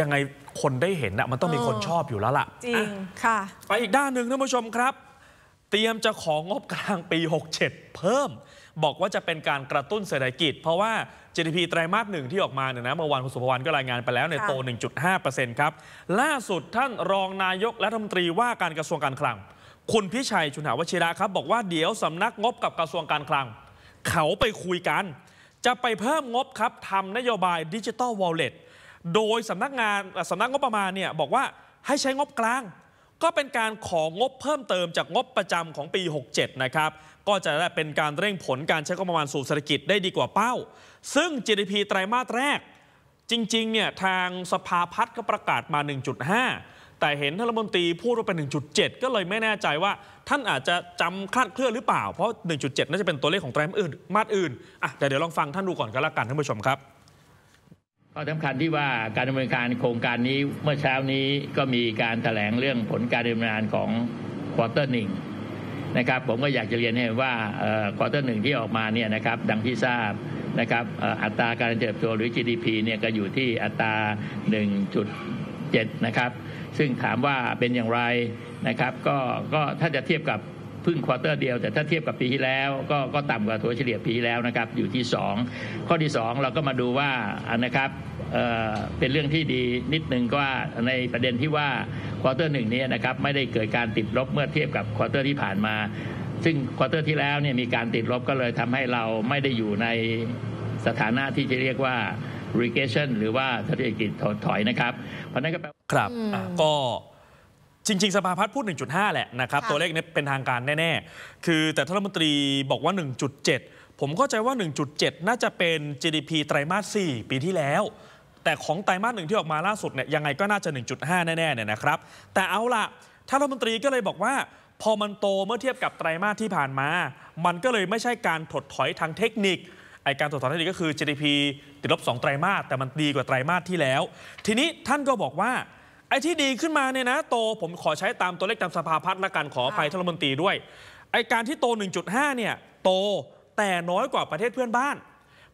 ยังไงคนได้เห็นนะมันต้องมีคนชอบอยู่แล้วล่ะจริง ค่ะ ไปอีกด้านหนึ่งท่านผู้ชมครับ เตรียมจะของบกลางปี 67 เพิ่มบอกว่าจะเป็นการกระตุ้นเศรษฐกิจ เพราะว่า GDP ไตรมาสหนึ่งที่ออกมาเนี่ยนะเมื่อวานคุณสุภวรรณก็รายงานไปแล้วในโต 1.5%ครับ ล่าสุดท่านรองนายกและรัฐมนตรีว่าการกระทรวงการคลัง คุณพิชัยชุนหาวชิระครับ บอกว่าเดี๋ยวสำนักงบกับกระทรวงการคลัง เขาไปคุยกัน จะไปเพิ่มงบครับทำนโยบายดิจิตอลวอลเล็ตโดยสำนักงานสำนักงบประมาณเนี่ยบอกว่าให้ใช้งบกลาง ก็เป็นการของบเพิ่มเติมจากงบประจำของปี 67 นะครับก็จะเป็นการเร่งผลการใช้งบประมาณสู่เศรษฐกิจได้ดีกว่าเป้า ซึ่ง GDP ไตรามาสแรก จริงๆเนี่ยทางสภาพัฒน์ก็ประกาศมา 1.5 แต่เห็นท่านรัฐมนตรีพูดว่าเป็น 1.7 ก็เลยไม่แน่ใจว่า ท่านอาจจะจำคลาดเคลื่อนหรือเปล่า เพราะ 1.7 น่าจะเป็นตัวเลขของไตรมาสอื่น มาสอื่นอ่ะแต่เดี๋ยวลองฟังท่านดูก่อนก็แล้วกันท่านผู้ชมครับข้อสำคัญที่ว่าการดำเนินการโครงการนี้เมื่อเช้านี้ก็มีการแถลงเรื่องผลการดำเนินงานของควอเตอร์หนึ่งนะครับผมก็อยากจะเรียนให้ว่าควอเตอร์หนึ่งที่ออกมาเนี่ยนะครับดังที่ทราบนะครับอัตราการเติบโตหรือ GDP เนี่ยก็อยู่ที่อัตรา 1.7 นะครับ ซึ่งถามว่าเป็นอย่างไรนะครับก็ก็ถ้าจะเทียบกับพึ่งควอเตอร์เดียวแต่ ถ้าเทียบกับปีที่แล้วก็ก็ต่ำกว่าตัวเฉลี่ยปีแล้วนะครับ อยู่ที่ 2 ข้อที่ 2 เราก็มาดูว่านะครับเเป็นเรื่องที่ดีนิดนึงก็ว่าในประเด็นที่ว่าควอเตอร์หนึ่งนี้นะครับไม่ได้เกิดการติดลบเมื่อเทียบกับควอเตอร์ที่ผ่านมา ซึ่งควอเตอร์ที่แล้วเนี่ยมีการติดลบก็เลยทำให้เราไม่ได้อยู่ในสถานะที่จะเรียกว่า regression หรือว่าเศรษฐกิจถถอยนะครับเพราะนั้นก็แปลครับ ก็จริงๆ สภาพัฒน์พูด 1.5 แหละนะครับ ตัวเลขนี้เป็นทางการแน่ ๆ คือแต่ท่านรัฐมนตรีบอกว่า 1.7 ผมเข้าใจว่า 1.7 น่าจะเป็น GDP ไตรมาส 4 ปีที่แล้ว แต่ของไตรมาสหนึ่งที่ออกมาล่าสุดเนี่ยยังไงก็น่าจะ 1.5 แน่ๆเนี่ยนะครับ แต่เอาล่ะท่านรัฐมนตรีก็เลยบอกว่าพอมันโตเมื่อเทียบกับไตรมาสที่ผ่านมา มันก็เลยไม่ใช่การถดถอยทางเทคนิคไอการถดถอยทั่นเอก็คือ GDP ติดลบ2 ไตรมาสแต่มันดีกว่าไตรมาสที่แล้ว ทีนี้ท่านก็บอกว่าไอ้ที่ดีขึ้นมาเนี่ยนะ โตผมขอใช้ตามตัวเลขตามสภาพัฒน์ละกันขออภัยทรัฐมนตรีด้วยไอ้การที่โต 1.5 เนี่ย โตแต่น้อยกว่าประเทศเพื่อนบ้าน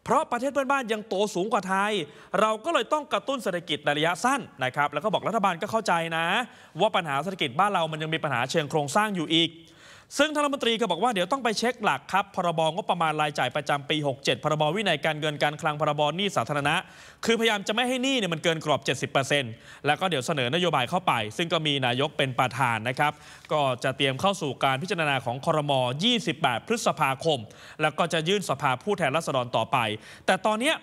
เพราะประเทศเพื่อนบ้านยังโตสูงกว่าไทย เราก็เลยต้องกระตุ้นเศรษฐกิจในระยะสั้นนะครับ แล้วก็บอกรัฐบาลก็เข้าใจนะ ว่าปัญหาเศรษฐกิจบ้านเรา มันยังมีปัญหาเชิงโครงสร้างอยู่อีกซึ่งท่านรัฐมนตรีก็บอกว่าเดี๋ยวต้องไปเช็คหลักครับ พรบงบประมาณรายจ่ายประจำปี 67 พรบวินัยการเงินการคลัง พรบหนี้สาธารณะ คือพยายามจะไม่ให้หนี้เนี่ยมันเกินกรอบ 70%แล้วก็เดี๋ยวเสนอนโยบายเข้าไป ซึ่งก็มีนายกเป็นประธานนะครับ ก็จะเตรียมเข้าสู่การพิจารณาของคอรมอ28 พฤษภาคม แล้วก็จะยื่นสภาผู้แทนราษฎรต่อไป แต่ตอนนี้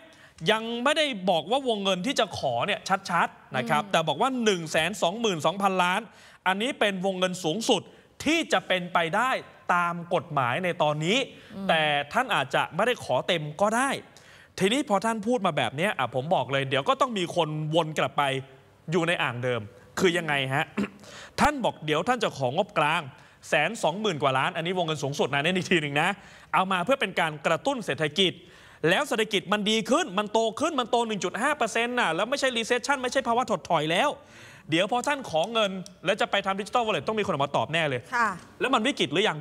ยังไม่ได้บอกว่าวงเงินที่จะขอเนี่ยชัดๆนะครับ แต่บอกว่า 1 2 2 0 0 0 ล้าน อันนี้เป็นวงเงินสูงสุดที่จะเป็นไปได้ตามกฎหมายในตอนนี้ แต่ท่านอาจจะไม่ได้ขอเต็มก็ได้ทีนี้พอท่านพูดมาแบบนี้อ่ะผมบอกเลยเดี๋ยวก็ต้องมีคนวนกลับไปอยู่ในอ่างเดิม คือยังไงฮะ ท่านบอกเดี๋ยวท่านจะของงบกลางแสนสองหมื่นกว่าล้านอันนี้วงเงินสูงสุดนะในอีกทีหนึ่งนะเอามาเพื่อเป็นการกระตุ้นเศรษฐกิจ แล้วเศรษฐกิจมันดีขึ้นมันโตขึ้นมันโต 1.5%นน่ะแล้วไม่ใช่รีเซชชันไม่ใช่ภาวะถดถอยแล้วเดี๋ยวพอท่านของเงินแล้วจะไปทำดิจิตอลวอลเล็ตต้องมีคนออกมาตอบแน่เลย ค่ะ แล้วมันวิกฤตหรือยัง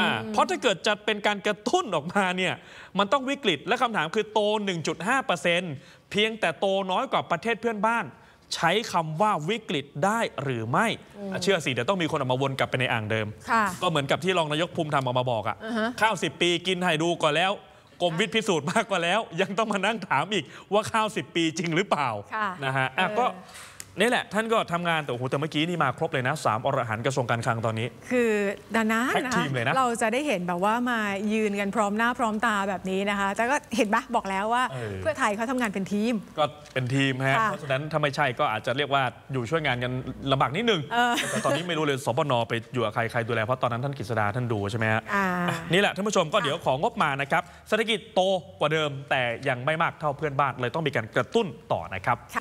อ่าเพราะถ้าเกิดจะเป็นการกระตุ้นออกมาเนี่ย มันต้องวิกฤต และคำถามคือโต 1.5%เพียงแต่โตน้อยกว่าประเทศเพื่อนบ้าน ใช้คำว่าวิกฤตได้หรือไม่ เชื่อสิเดี๋ยวต้องมีคนออกมาวนกลับไปในอ่างเดิม ค่ะ ก็เหมือนกับที่รองนายกภูมิธรรมออกมาบอกอะอ่ะข้าว 10 ปีกินไห้ดูก่อนแล้ว กรมวิทย์พิสูจน์มากกว่าแล้ว ยังต้องมานั่งถามอีกว่าข้าว 10 ปีจริงหรือเปล่าค่ะนะฮะก็นี่แหละ ท่านก็ทำงานแต่โอ้โหแต่เมื่อกี้นี่มาครบเลยนะสามอรหันกระทรวงการคลังตอนนี้ คือดานาะนะ เราจะได้เห็นแบบว่ามายืนกันพร้อมหน้าพร้อมตาแบบนี้นะคะ แต่ก็เห็นปะบอกแล้วว่าเพื่อไทยเขาทำงานเป็นทีม ก็เป็นทีมฮะเพราะฉะนั้นถ้าไม่ใช่ก็อาจจะเรียกว่าอยู่ช่วยงานกันลำบากนิดนึงแต่ตอนนี้ไม่รู้เลยสปนไปอยู่กับใครใครดูแลเพราะตอนนั้นท่านกฤษดาท่านดูใช่ไหมฮะนี่แหละ ท่านผู้ชมก็เดี๋ยวของงบมานะครับเศรษฐกิจโตกว่าเดิม แต่ยังไม่มากเท่าเพื่อนบ้านเลยต้องมีการกระตุ้นต่อนะครับ